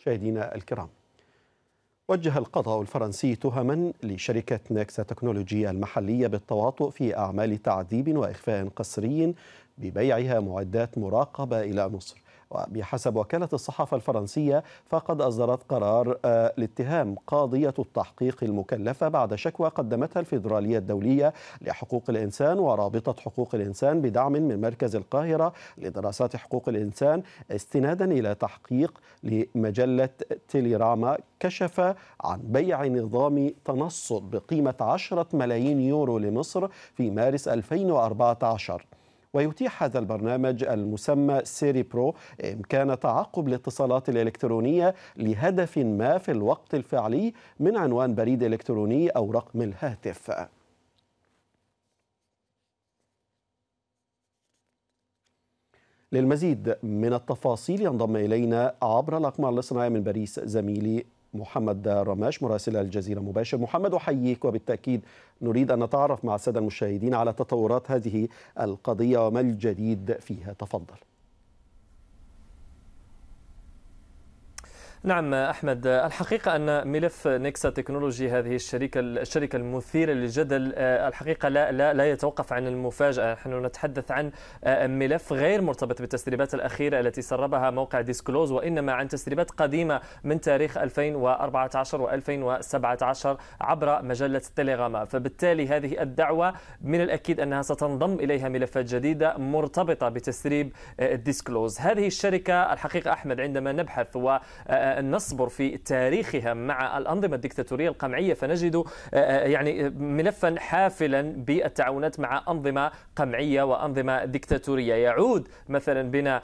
مشاهدينا الكرام وجه القضاء الفرنسي تهما لشركة نكسا تكنولوجيا المحلية بالتواطؤ في أعمال تعذيب وإخفاء قسري ببيعها معدات مراقبة إلى مصر وبحسب وكالة الصحافة الفرنسية فقد أصدرت قرار آه، لاتهام قاضية التحقيق المكلفة بعد شكوى قدمتها الفيدرالية الدولية لحقوق الإنسان ورابطة حقوق الإنسان بدعم من مركز القاهرة لدراسات حقوق الإنسان استنادا إلى تحقيق لمجلة تيليراما كشف عن بيع نظام تنصت بقيمة 10 ملايين يورو لمصر في مارس 2014 ويتيح هذا البرنامج المسمى سيري برو إمكان تعقب الاتصالات الإلكترونية لهدف ما في الوقت الفعلي من عنوان بريد إلكتروني أو رقم الهاتف للمزيد من التفاصيل ينضم إلينا عبر الأقمار الاصطناعية من باريس زميلي محمد رماش مراسل الجزيرة مباشر محمد أحييك وبالتأكيد نريد أن نتعرف مع السادة المشاهدين على تطورات هذه القضية وما الجديد فيها تفضل نعم احمد الحقيقه ان ملف نيكسا تكنولوجي هذه الشركه الشركه المثيره للجدل آه، الحقيقه لا لا لا يتوقف عن المفاجاه نحن نتحدث عن آه، ملف غير مرتبط بالتسريبات الاخيره التي سربها موقع ديسكلوز وانما عن تسريبات قديمه من تاريخ 2014 و2017 عبر مجله تيليغراما فبالتالي هذه الدعوه من الاكيد انها ستنضم اليها ملفات جديده مرتبطه بتسريب آه، ديسكلوز هذه الشركه الحقيقه احمد عندما نبحث و نصبر في تاريخها مع الأنظمة الدكتاتورية القمعية فنجد آه، آه، يعني آه، ملفا حافلا بالتعاونات مع أنظمة قمعية وأنظمة دكتاتورية يعود مثلا بنا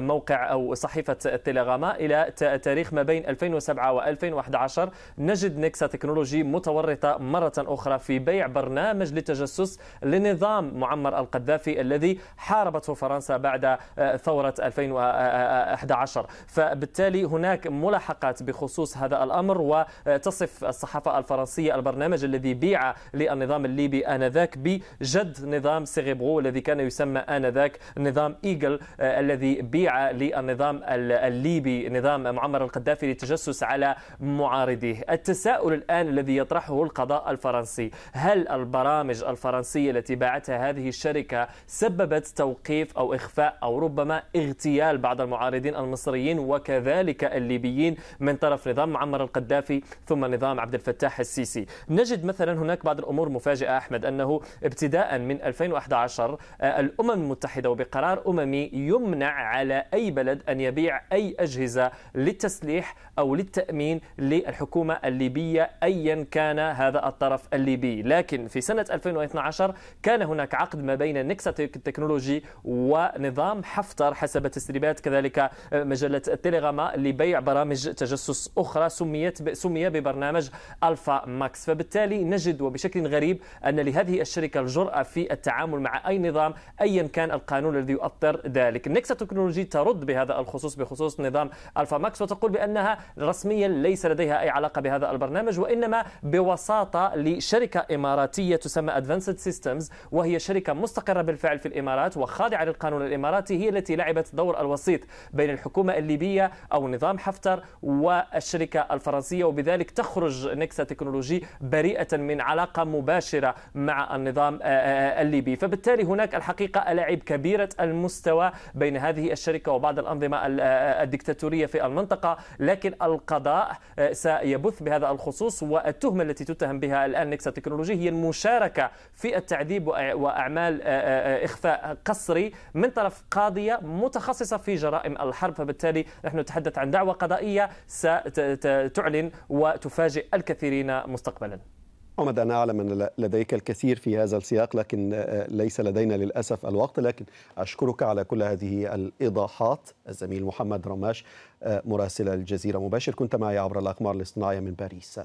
موقع أو صحيفة تيليغاما إلى تاريخ ما بين 2007 و2011 نجد نيكسا تكنولوجي متورطة مرة أخرى في بيع برنامج للتجسس لنظام معمر القذافي الذي حاربته فرنسا بعد ثورة 2011 فبالتالي هناك ملاحقات بخصوص هذا الأمر وتصف الصحافة الفرنسية البرنامج الذي بيع للنظام الليبي آنذاك بجد نظام سيغيبرو الذي كان يسمى آنذاك نظام إيجل آه، الذي بيع للنظام الليبي نظام معمر القذافي للتجسس على معارضيه التساؤل الآن الذي يطرحه القضاء الفرنسي هل البرامج الفرنسية التي باعتها هذه الشركة سببت توقيف أو إخفاء أو ربما اغتيال بعض المعارضين المصريين وكذلك الليبيين الليبيين من طرف نظام معمر القذافي ثم نظام عبد الفتاح السيسي نجد مثلا هناك بعض الأمور مفاجئة أحمد أنه ابتداء من 2011 آه، الأمم المتحدة وبقرار أممي يمنع على أي بلد أن يبيع أي أجهزة للتسليح أو للتأمين للحكومة الليبية أيا كان هذا الطرف الليبي لكن في سنة 2012 كان هناك عقد ما بين نكسة التكنولوجي ونظام حفتر حسب تسريبات كذلك آه، مجلة التليغراما لبيع برامج تجسس أخرى سميت سمي ببرنامج ألفا ماكس فبالتالي نجد وبشكل غريب أن لهذه الشركة الجرأة في التعامل مع أي نظام أيا كان القانون الذي يؤطر ذلك نيكسا تكنولوجي ترد بهذا الخصوص بخصوص نظام ألفا ماكس وتقول بأنها رسميا ليس لديها أي علاقة بهذا البرنامج وإنما بوساطة لشركة إماراتية تسمى أدفانسد سيستمز وهي شركة مستقرة بالفعل في الإمارات وخاضعة للقانون الإماراتي هي التي لعبت دور الوسيط بين الحكومة الليبية أو نظام حفظ قفتر والشركة الفرنسية وبذلك تخرج نكسة تكنولوجي بريئة من علاقة مباشرة مع النظام آه، آه، آه، الليبي فبالتالي هناك الحقيقة ألاعب كبيرة المستوى بين هذه الشركة وبعض الأنظمة الدكتاتورية في المنطقة لكن القضاء سيبث بهذا الخصوص والتهمة التي تتهم بها الآن نكسة تكنولوجي هي المشاركة في التعذيب وأعمال إخفاء قسري من طرف قاضية متخصصة في جرائم الحرب فبالتالي نحن نتحدث عن دعوة القضائية ستعلن وتفاجئ الكثيرين مستقبلا محمد أنا أعلم أن لديك الكثير في هذا السياق لكن آه، آه، ليس لدينا للأسف الوقت لكن أشكرك على كل هذه الإيضاحات الزميل محمد رماش آه، مراسل الجزيرة مباشر كنت معي عبر الأقمار الاصطناعية من باريس